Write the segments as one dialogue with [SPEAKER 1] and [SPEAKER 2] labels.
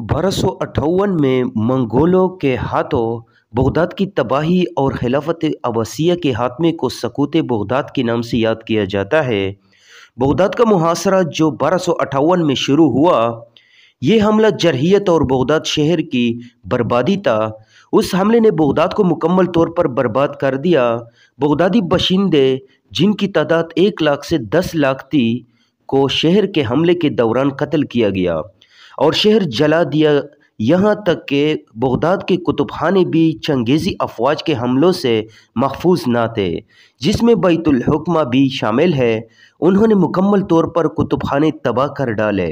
[SPEAKER 1] बारह सौ अठावन में मंगोलों के हाथों बगदाद की तबाही और खिलाफत अवसिया के हाथमे को सकूत बगदाद के नाम से याद किया जाता है बगदाद का मुहासरा जो बारह सौ अठावन में शुरू हुआ ये हमला जरहियत और बगदाद शहर की बर्बादी था उस हमले ने बगदाद को मुकम्मल तौर पर बर्बाद कर दिया बगदादी बशिंदे जिनकी तादाद एक लाख से दस लाख थी को शहर के हमले के दौरान कत्ल किया गया और शहर जला दिया यहाँ तक कि बगदाद के कुतुबखाने भी चंगेज़ी अफवाज के हमलों से महफूज ना थे जिसमें बैतुलहकमा भी शामिल है उन्होंने मुकम्मल तौर पर कुतुबखाने तबाह कर डाले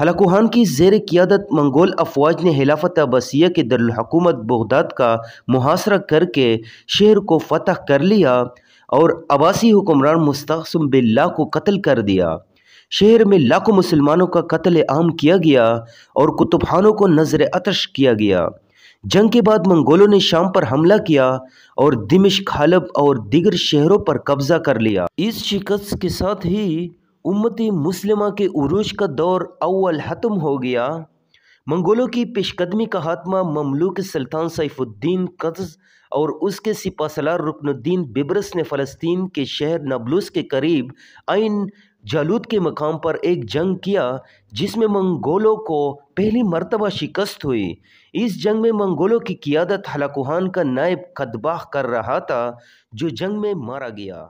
[SPEAKER 1] हलाकुहान की जेर क्यादत मंगोल अफवाज ने हिलाफत अबसिया के दरहकूमत बगदाद का मुहासरा करके शहर को फतह कर लिया और आबासी हुक्मरान मुस्तम बिल्ला को कत्ल कर दिया शहर में लाखों मुसलमानों का कत्ल आम किया गया और कुतुबहानों को नजर अतश किया गया जंग के बाद मंगोलों ने शाम पर हमला किया और दिमिश खालब और दिगर शहरों पर कब्जा कर लिया इस शिकस्त के साथ ही उम्मती मुस्लिमा के उरूज का दौर अव्वल हतम हो गया मंगोलों की पेशकदमी का खात्मा ममलूक सुल्तान सैफुद्दीन कज और उसके सिपासलार रुकनुद्दीन बिबरस ने फ़लस्तीन के शहर नबलूस के करीब आइन जालूद के मकाम पर एक जंग किया जिसमें मंगोलों को पहली मरतबा शिकस्त हुई इस जंग में मंगोलों की क्यादत हलाकुहान का नायब कदबाह कर रहा था जो जंग में मारा गया